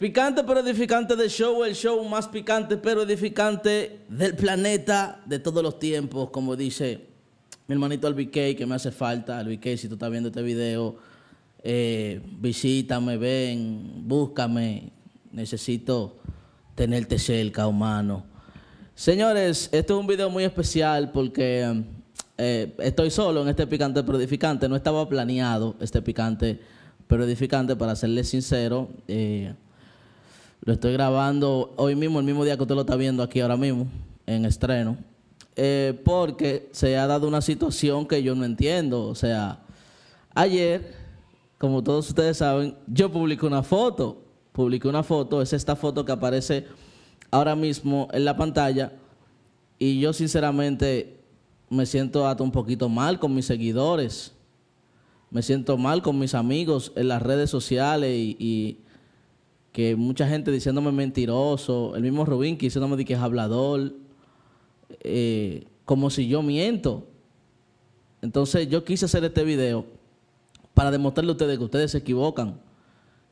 Picante pero edificante del show, el show más picante pero edificante del planeta de todos los tiempos, como dice mi hermanito Albique, que me hace falta. Albiquet, si tú estás viendo este video, eh, visítame, ven, búscame. Necesito tenerte cerca, humano. Señores, este es un video muy especial porque eh, estoy solo en este picante pero edificante. No estaba planeado este picante pero edificante, para serles sincero. Eh, lo estoy grabando hoy mismo, el mismo día que usted lo está viendo aquí ahora mismo, en estreno. Eh, porque se ha dado una situación que yo no entiendo. O sea, ayer, como todos ustedes saben, yo publiqué una foto. Publiqué una foto, es esta foto que aparece ahora mismo en la pantalla. Y yo sinceramente me siento hasta un poquito mal con mis seguidores. Me siento mal con mis amigos en las redes sociales y que mucha gente diciéndome mentiroso, el mismo Rubín que diciéndome que es hablador, eh, como si yo miento. Entonces yo quise hacer este video para demostrarle a ustedes que ustedes se equivocan.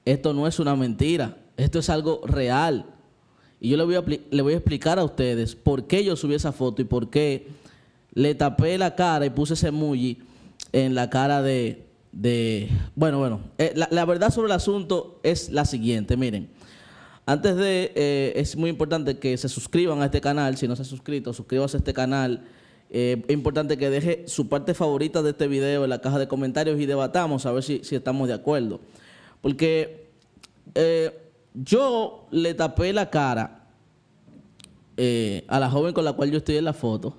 Esto no es una mentira, esto es algo real. Y yo le voy a, le voy a explicar a ustedes por qué yo subí esa foto y por qué le tapé la cara y puse ese emoji en la cara de, de... Bueno, bueno, eh, la, verdad sobre el asunto es la siguiente, miren. Antes de, eh, es muy importante que se suscriban a este canal, si no se han suscrito, suscríbase a este canal. Eh, es importante que deje su parte favorita de este video en la caja de comentarios y debatamos a ver si, si estamos de acuerdo. Porque yo le tapé la cara a la joven con la cual yo estoy en la foto,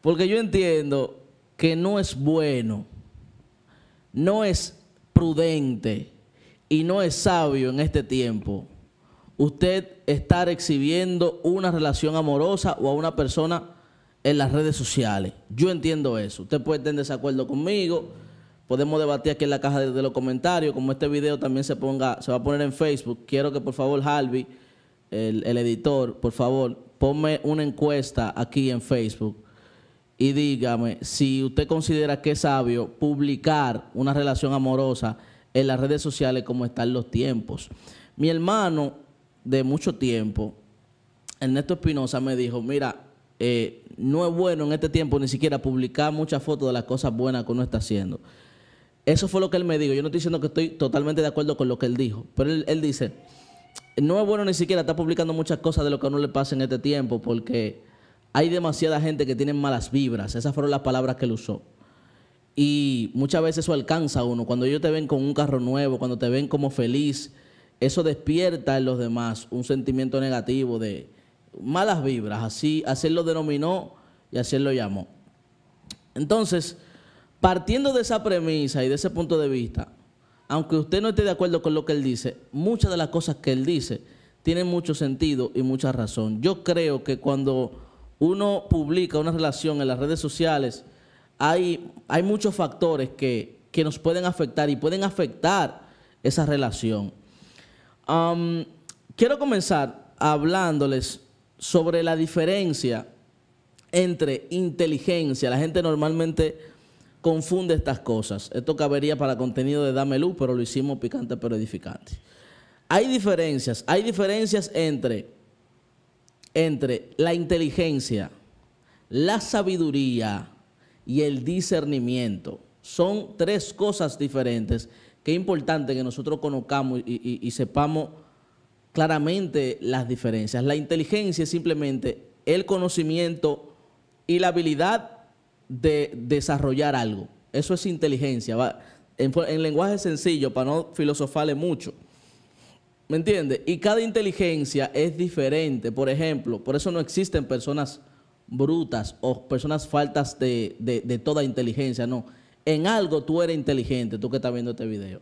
porque yo entiendo que no es bueno no es prudente y no es sabio en este tiempo usted estar exhibiendo una relación amorosa o a una persona en las redes sociales. Yo entiendo eso. Usted puede estar en desacuerdo conmigo. Podemos debatir aquí en la caja de, los comentarios. Como este video también se ponga, se va a poner en Facebook. Quiero que por favor, Harvey, el, el editor, por favor, ponme una encuesta aquí en Facebook y dígame si usted considera que es sabio publicar una relación amorosa en las redes sociales como están los tiempos. Mi hermano de mucho tiempo, Ernesto Espinosa, me dijo, mira, eh, no es bueno en este tiempo ni siquiera publicar muchas fotos de las cosas buenas que uno está haciendo. Eso fue lo que él me dijo. Yo no estoy diciendo que estoy totalmente de acuerdo con lo que él dijo, pero él, él dice, no es bueno ni siquiera estar publicando muchas cosas de lo que a uno le pasa en este tiempo porque hay demasiada gente que tiene malas vibras. Esas fueron las palabras que él usó. Y muchas veces eso alcanza a uno. Cuando ellos te ven con un carro nuevo, cuando te ven como feliz, eso despierta en los demás un sentimiento negativo de malas vibras. Así, él lo denominó y así él lo llamó. Entonces, partiendo de esa premisa y de ese punto de vista, aunque usted no esté de acuerdo con lo que él dice, muchas de las cosas que él dice tienen mucho sentido y mucha razón. Yo creo que cuando uno publica una relación en las redes sociales, hay, hay muchos factores que, nos pueden afectar y pueden afectar esa relación. quiero comenzar hablándoles sobre la diferencia entre inteligencia. La gente normalmente confunde estas cosas. Esto cabería para contenido de Dame Luz, pero lo hicimos picante pero edificante. Hay diferencias. Hay diferencias entre entre la inteligencia, la sabiduría y el discernimiento. Son tres cosas diferentes que es importante que nosotros conozcamos y, sepamos claramente las diferencias. La inteligencia es simplemente el conocimiento y la habilidad de desarrollar algo. Eso es inteligencia. en lenguaje sencillo, para no filosofarle mucho. ¿Me entiendes? Y cada inteligencia es diferente. Por ejemplo, por eso no existen personas brutas o personas faltas de, de, toda inteligencia. No, en algo tú eres inteligente, tú que estás viendo este video.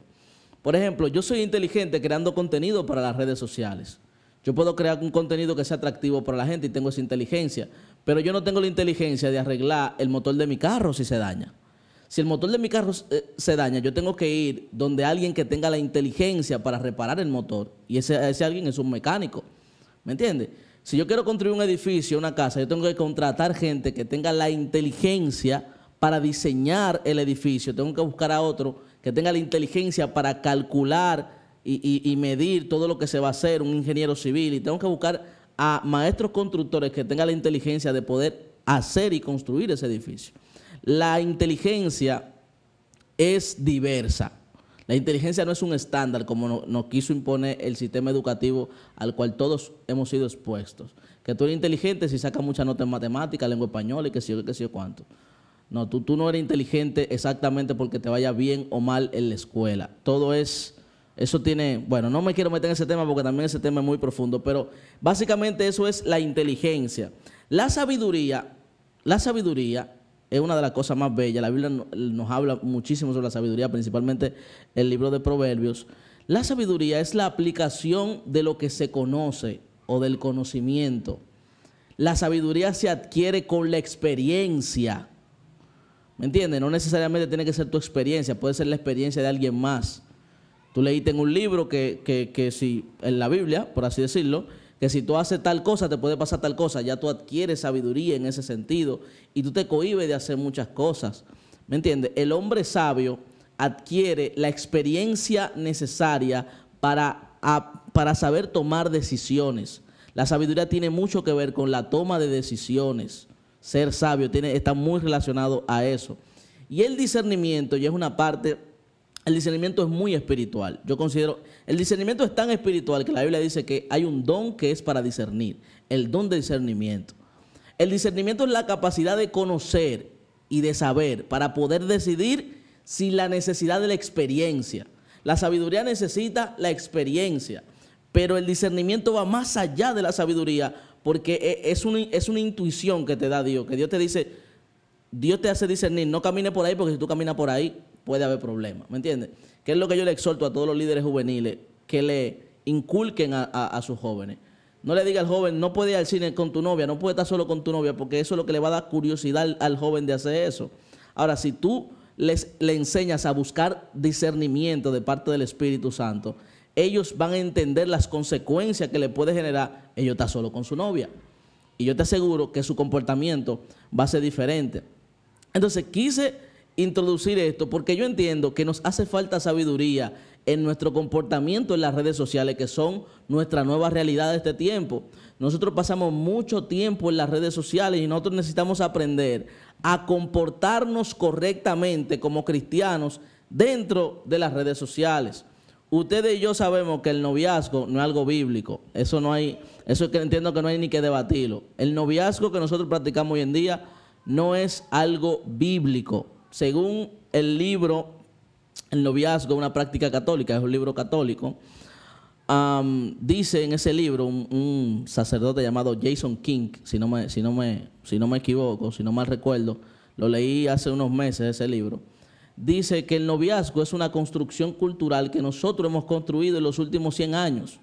Por ejemplo, yo soy inteligente creando contenido para las redes sociales. Yo puedo crear un contenido que sea atractivo para la gente y tengo esa inteligencia, pero yo no tengo la inteligencia de arreglar el motor de mi carro si se daña. Si el motor de mi carro eh, se daña, yo tengo que ir donde alguien que tenga la inteligencia para reparar el motor. Y ese, alguien es un mecánico. ¿Me entiendes? Si yo quiero construir un edificio, una casa, yo tengo que contratar gente que tenga la inteligencia para diseñar el edificio. Tengo que buscar a otro que tenga la inteligencia para calcular y, y, medir todo lo que se va a hacer, un ingeniero civil. Y tengo que buscar a maestros constructores que tengan la inteligencia de poder hacer y construir ese edificio. La inteligencia es diversa. La inteligencia no es un estándar como nos quiso imponer el sistema educativo al cual todos hemos sido expuestos. Que tú eres inteligente si sacas muchas notas en matemáticas, lengua española y que sé yo, qué sé cuánto. No, tú, tú no eres inteligente exactamente porque te vaya bien o mal en la escuela. Todo es, eso tiene, bueno, no me quiero meter en ese tema porque también ese tema es muy profundo, pero básicamente eso es la inteligencia. La sabiduría, la sabiduría es una de las cosas más bellas. La Biblia nos habla muchísimo sobre la sabiduría, principalmente el libro de Proverbios. La sabiduría es la aplicación de lo que se conoce o del conocimiento. La sabiduría se adquiere con la experiencia. ¿Me entiendes? No necesariamente tiene que ser tu experiencia, puede ser la experiencia de alguien más. Tú leíste en un libro que, que, que si, en la Biblia, por así decirlo, que si tú haces tal cosa, te puede pasar tal cosa. Ya tú adquieres sabiduría en ese sentido y tú te cohibes de hacer muchas cosas. ¿Me entiendes? El hombre sabio adquiere la experiencia necesaria para, para saber tomar decisiones. La sabiduría tiene mucho que ver con la toma de decisiones. Ser sabio tiene, está muy relacionado a eso. Y el discernimiento ya es una parte el discernimiento es muy espiritual. Yo considero, el discernimiento es tan espiritual que la Biblia dice que hay un don que es para discernir, el don de discernimiento. El discernimiento es la capacidad de conocer y de saber para poder decidir sin la necesidad de la experiencia. La sabiduría necesita la experiencia, pero el discernimiento va más allá de la sabiduría porque e, es una, es una intuición que te da Dios, que Dios te dice, Dios te hace discernir, no camine por ahí porque si tú caminas por ahí, puede haber problemas. ¿Me entiendes? Que es lo que yo le exhorto a todos los líderes juveniles que le inculquen a, sus jóvenes. No le diga al joven, no puede ir al cine con tu novia, no puede estar solo con tu novia, porque eso es lo que le va a dar curiosidad al, joven de hacer eso. Ahora, si tú les, le enseñas a buscar discernimiento de parte del Espíritu Santo, ellos van a entender las consecuencias que le puede generar ellos estar solo con su novia. Y yo te aseguro que su comportamiento va a ser diferente. Entonces, quise introducir esto porque yo entiendo que nos hace falta sabiduría en nuestro comportamiento en las redes sociales, que son nuestra nueva realidad de este tiempo. Nosotros pasamos mucho tiempo en las redes sociales y nosotros necesitamos aprender a comportarnos correctamente como cristianos dentro de las redes sociales. Ustedes y yo sabemos que el noviazgo no es algo bíblico. Eso no hay, eso es que entiendo que no hay ni que debatirlo. El noviazgo que nosotros practicamos hoy en día no es algo bíblico según el libro El noviazgo, una práctica católica, es un libro católico, dice en ese libro un, sacerdote llamado Jason King, si no, me, si, no me, si no me equivoco, si no mal recuerdo, lo leí hace unos meses ese libro, dice que el noviazgo es una construcción cultural que nosotros hemos construido en los últimos 100 años.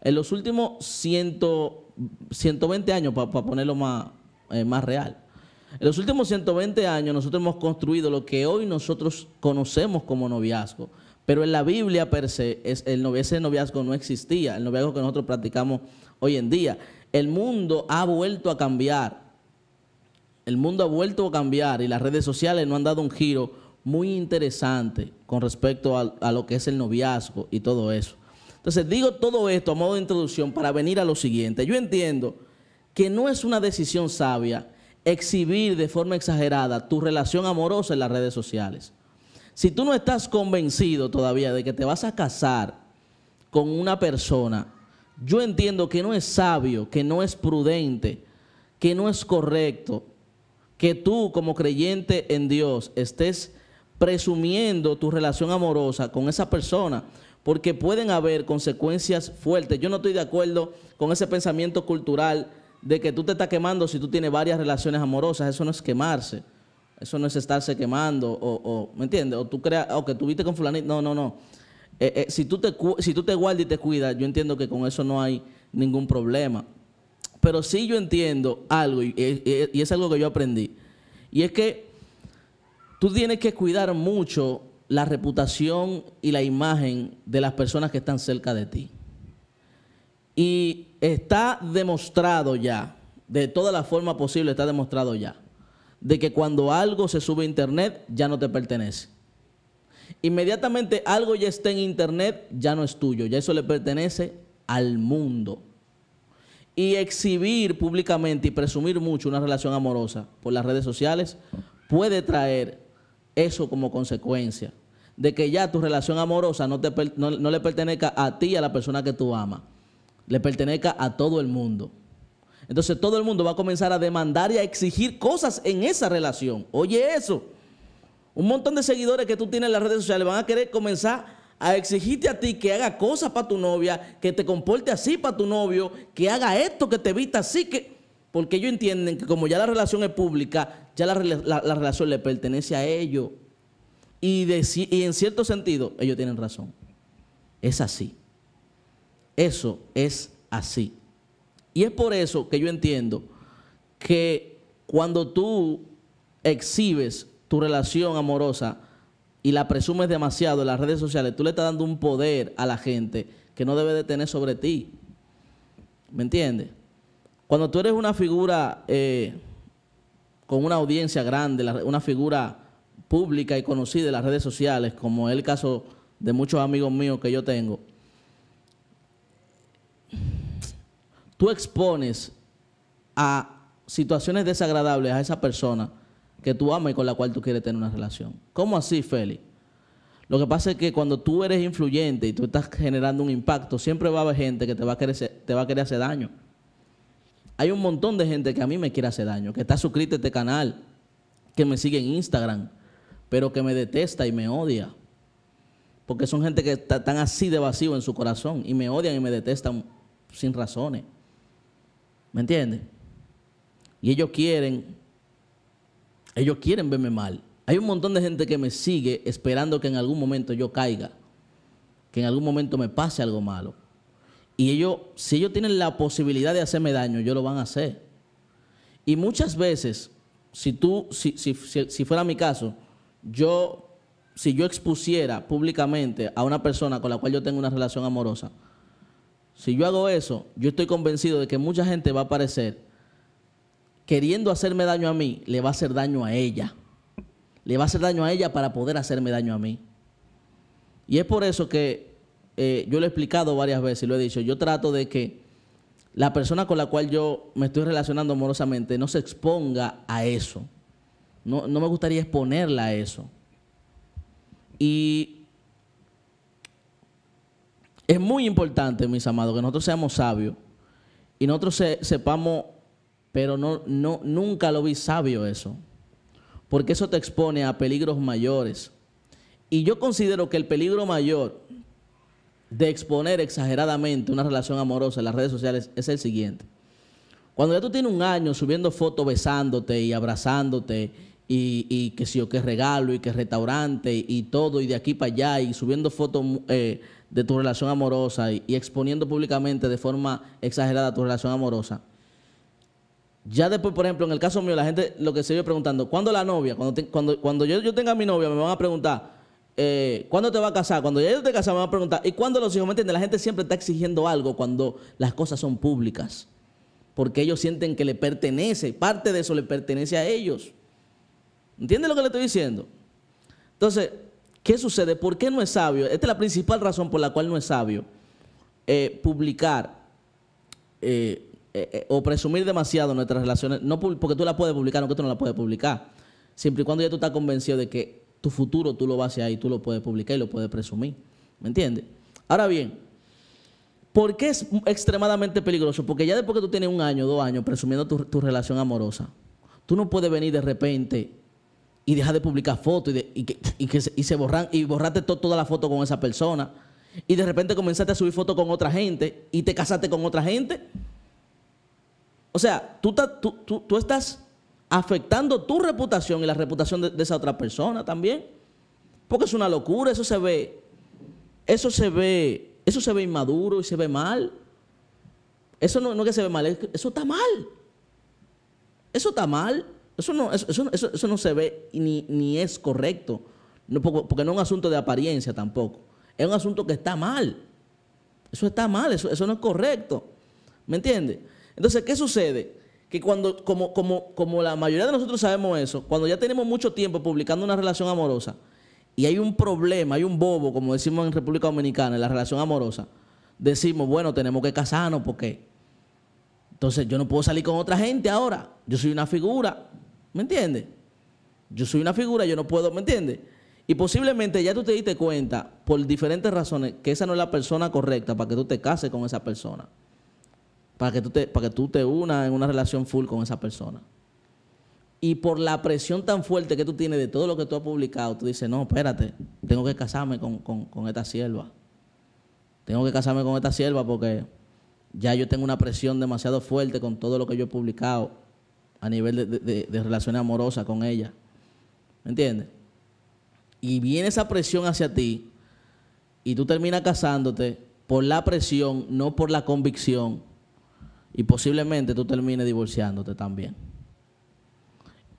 En los últimos 120 años, para ponerlo más, eh, más real. En los últimos 120 años nosotros hemos construido lo que hoy nosotros conocemos como noviazgo, pero en la Biblia per se el, ese noviazgo no existía, el noviazgo que nosotros practicamos hoy en día. El mundo ha vuelto a cambiar, el mundo ha vuelto a cambiar y las redes sociales nos han dado un giro muy interesante con respecto a lo que es el noviazgo y todo eso. Entonces digo todo esto a modo de introducción para venir a lo siguiente. Yo entiendo que no es una decisión sabia exhibir de forma exagerada tu relación amorosa en las redes sociales. Si tú no estás convencido todavía de que te vas a casar con una persona, yo entiendo que no es sabio, que no es prudente, que no es correcto que tú como creyente en Dios estés presumiendo tu relación amorosa con esa persona, porque pueden haber consecuencias fuertes. Yo no estoy de acuerdo con ese pensamiento cultural de que tú te estás quemando si tú tienes varias relaciones amorosas. Eso no es quemarse. Eso no es estarse quemando. O, ¿Me entiendes? O tú creas, o que tuviste con fulanito. No, no, no. Eh, eh, si, tú te, si tú te guardas y te cuidas, yo entiendo que con eso no hay ningún problema. Pero sí yo entiendo algo, y es algo que yo aprendí. Y es que tú tienes que cuidar mucho la reputación y la imagen de las personas que están cerca de ti. Y está demostrado ya, de toda la forma posible está demostrado ya, de que cuando algo se sube a internet ya no te pertenece. Inmediatamente algo ya está en internet, ya no es tuyo, ya eso le pertenece al mundo. Y exhibir públicamente y presumir mucho una relación amorosa por las redes sociales puede traer eso como consecuencia de que ya tu relación amorosa no, le pertenezca a ti y a la persona que tú amas le pertenezca a todo el mundo. Entonces todo el mundo va a comenzar a demandar y a exigir cosas en esa relación. Oye eso, un montón de seguidores que tú tienes en las redes sociales van a querer comenzar a exigirte a ti que haga cosas para tu novia, que te comporte así para tu novio, que haga esto, que te vista así, que... Porque ellos entienden que como ya la relación es pública, ya la, relación le pertenece a ellos. Y, y en cierto sentido, ellos tienen razón. Es así. Eso es así. Y es por eso que yo entiendo que cuando tú exhibes tu relación amorosa y la presumes demasiado en las redes sociales, tú le estás dando un poder a la gente que no debe de tener sobre ti. ¿Me entiendes? Cuando tú eres una figura eh, con una audiencia grande, una figura pública y conocida en las redes sociales, como es el caso de muchos amigos míos que yo tengo, tú expones a situaciones desagradables a esa persona que tú amas y con la cual tú quieres tener una relación. ¿Cómo así, Félix? Lo que pasa es que cuando tú eres influyente y tú estás generando un impacto, siempre va a haber gente que te va a querer, te va a querer hacer daño. Hay un montón de gente que a mí me quiere hacer daño, que está suscrito a este canal, que me sigue en Instagram, pero que me detesta y me odia. Porque son gente que están así de vacío en su corazón y me odian y me detestan sin razones. ¿Me entiendes? Y ellos quieren, ellos quieren verme mal. Hay un montón de gente que me sigue esperando que en algún momento yo caiga, que en algún momento me pase algo malo. Y ellos, si ellos tienen la posibilidad de hacerme daño, ellos lo van a hacer. Y muchas veces, si tú, si, si, si fuera mi caso, yo, si yo expusiera públicamente a una persona con la cual yo tengo una relación amorosa, si yo hago eso, yo estoy convencido de que mucha gente va a aparecer queriendo hacerme daño a mí, le va a hacer daño a ella. Le va a hacer daño a ella para poder hacerme daño a mí. Y es por eso que eh, yo lo he explicado varias veces y lo he dicho. Yo trato de que la persona con la cual yo me estoy relacionando amorosamente no se exponga a eso. No, no me gustaría exponerla a eso. Y es muy importante, mis amados, que nosotros seamos sabios y nosotros sepamos, pero no, no, nunca lo vi sabio eso, porque eso te expone a peligros mayores. Y yo considero que el peligro mayor de exponer exageradamente una relación amorosa en las redes sociales es el siguiente. Cuando ya tú tienes un año subiendo fotos besándote y abrazándote y, que sí, o que regalo y que restaurante y, todo y de aquí para allá y subiendo fotos eh, de tu relación amorosa y, exponiendo públicamente de forma exagerada tu relación amorosa, ya después, por ejemplo, en el caso mío, la gente lo que se vive preguntando, ¿cuándo la novia? Cuando, cuando, yo, tenga mi novia, me van a preguntar, eh, ¿cuándo te va a casar? Cuando ya yo te casar, me van a preguntar, ¿y cuándo los hijos? ¿Me entiendes? La gente siempre está exigiendo algo cuando las cosas son públicas. Porque ellos sienten que le pertenece, parte de eso le pertenece a ellos. ¿Entiendes lo que le estoy diciendo? Entonces, ¿Qué sucede? ¿Por qué no es sabio? Esta es la principal razón por la cual no es sabio eh, publicar eh, eh, o presumir demasiado nuestras relaciones, no porque tú la puedes publicar, no que tú no la puedes publicar, siempre y cuando ya tú estás convencido de que tu futuro tú lo vas a y tú lo puedes publicar y lo puedes presumir. ¿Me entiendes? Ahora bien, ¿por qué es extremadamente peligroso? Porque ya después que tú tienes un año, dos años presumiendo tu, tu relación amorosa, tú no puedes venir de repente y deja de publicar fotos y, borran y borraste toda la foto con esa persona y de repente comenzaste a subir fotos con otra gente y te casaste con otra gente. O sea, tú, estás afectando tu reputación y la reputación de, esa otra persona también. Porque es una locura, eso se ve, eso se ve, eso se ve inmaduro y se ve mal. Eso no es que se ve mal, eso está mal. Eso está mal. Eso no, se ve ni, ni es correcto, no, porque, no es un asunto de apariencia tampoco. Es un asunto que está mal. Eso está mal, eso, eso no es correcto. ¿Me entiendes? Entonces, ¿qué sucede? Que cuando, como, como, la mayoría de nosotros sabemos eso, cuando ya tenemos mucho tiempo publicando una relación amorosa y hay un problema, hay un bobo, como decimos en República Dominicana, en la relación amorosa, decimos, bueno, tenemos que casarnos porque entonces yo no puedo salir con otra gente ahora. Yo soy una figura, ¿Me entiendes? Yo soy una figura, yo no puedo, ¿me entiendes? Y posiblemente ya tú te diste cuenta, por diferentes razones, que esa no es la persona correcta para que tú te cases con esa persona. Para que tú te, para que tú te unas en una relación full con esa persona. Y por la presión tan fuerte que tú tienes de todo lo que tú has publicado, tú dices, no, espérate, tengo que casarme con, con esta sierva. Tengo que casarme con esta sierva porque ya yo tengo una presión demasiado fuerte con todo lo que yo he publicado a nivel de, de, relación amorosa con ella. ¿Me entiendes? Y viene esa presión hacia ti y tú terminas casándote por la presión, no por la convicción. Y posiblemente tú termines divorciándote también.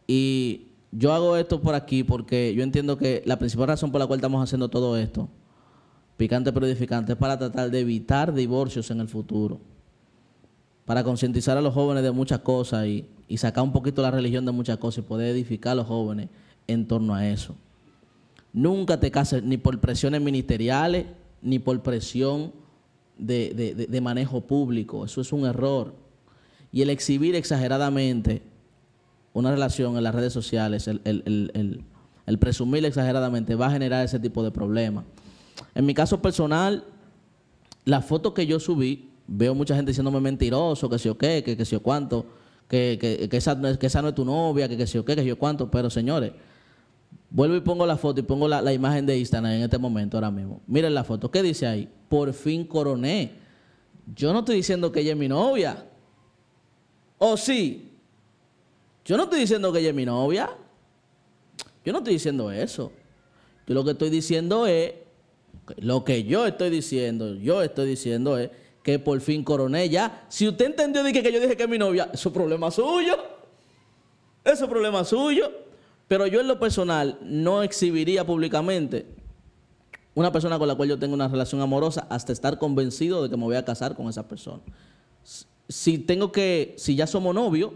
Y yo hago esto por aquí porque yo entiendo que la principal razón por la cual estamos haciendo todo esto, picante pero edificante, es para tratar de evitar divorcios en el futuro. Para concientizar a los jóvenes de muchas cosas y y sacar un poquito la religión de muchas cosas y poder edificar a los jóvenes en torno a eso. Nunca te cases ni por presiones ministeriales, ni por presión de, manejo público. Eso es un error. Y el exhibir exageradamente una relación en las redes sociales, el, presumir exageradamente va a generar ese tipo de problemas. En mi caso personal, la foto que yo subí, veo mucha gente diciéndome mentiroso, que sé o qué, que, que sé cuánto que, que, que, esa, no es tu novia, que, sé yo qué, que yo cuánto, pero señores, vuelvo y pongo la foto y pongo la, la imagen de Instagram en este momento, ahora mismo. Miren la foto, ¿qué dice ahí? Por fin coroné. Yo no estoy diciendo que ella es mi novia. ¿O sí? Yo no estoy diciendo que ella es mi novia. Yo no estoy diciendo eso. Yo lo que estoy diciendo es, lo que yo estoy diciendo, yo estoy diciendo es que por fin coroné ya. Si usted entendió de que, yo dije que es mi novia, eso es problema suyo. Eso es problema suyo. Pero yo en lo personal no exhibiría públicamente una persona con la cual yo tengo una relación amorosa hasta estar convencido de que me voy a casar con esa persona. Si tengo que, si ya somos novios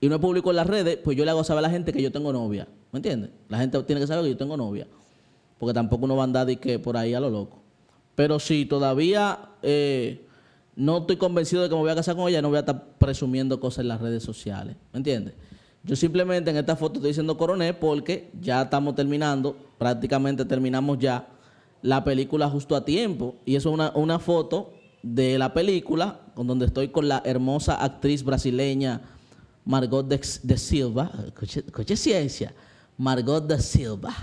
y no es público en las redes, pues yo le hago saber a la gente que yo tengo novia. ¿Me entiendes? La gente tiene que saber que yo tengo novia. Porque tampoco uno va a andar que por ahí a lo loco. Pero si todavía eh, no estoy convencido de que me voy a casar con ella, no voy a estar presumiendo cosas en las redes sociales. ¿Me entiendes? Yo simplemente en esta foto estoy diciendo coronel porque ya estamos terminando, prácticamente terminamos ya la película justo a tiempo. Y eso es una, foto de la película, con donde estoy con la hermosa actriz brasileña Margot de, Silva. coche ciencia. Margot de Silva.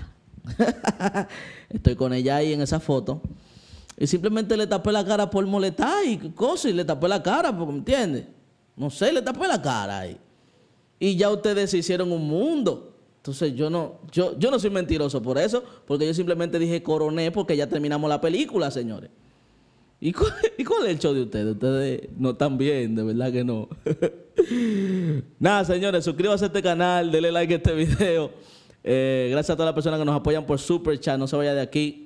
estoy con ella ahí en esa foto. Y simplemente le tapé la cara por molestar y cosas, y le tapé la cara, ¿me entiende? No sé, le tapé la cara ahí. Y ya ustedes se hicieron un mundo. Entonces yo no, yo, yo no soy mentiroso por eso, porque yo simplemente dije coroné porque ya terminamos la película, señores. ¿Y cuál, ¿Y es el show de ustedes? Ustedes no están bien, de verdad que no. Nada, señores, Suscríbanse a este canal, denle like a este video. Eh, gracias a todas las personas que nos apoyan por Super Chat. No se vaya de aquí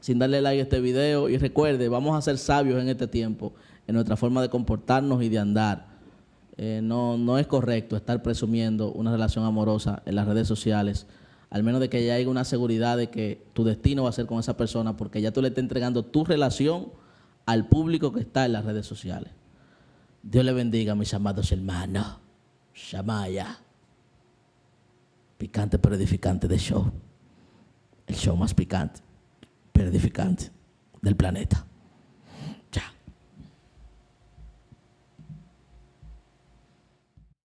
sin darle like a este video. Y recuerde, vamos a ser sabios en este tiempo, en nuestra forma de comportarnos y de andar. Eh, no, no es correcto estar presumiendo una relación amorosa en las redes sociales, al menos de que ya haya una seguridad de que tu destino va a ser con esa persona, porque ya tú le estás entregando tu relación al público que está en las redes sociales. Dios le bendiga, mis amados hermanos. Shamaya. Picante pero edificante de show. El show más picante perdificante del planeta.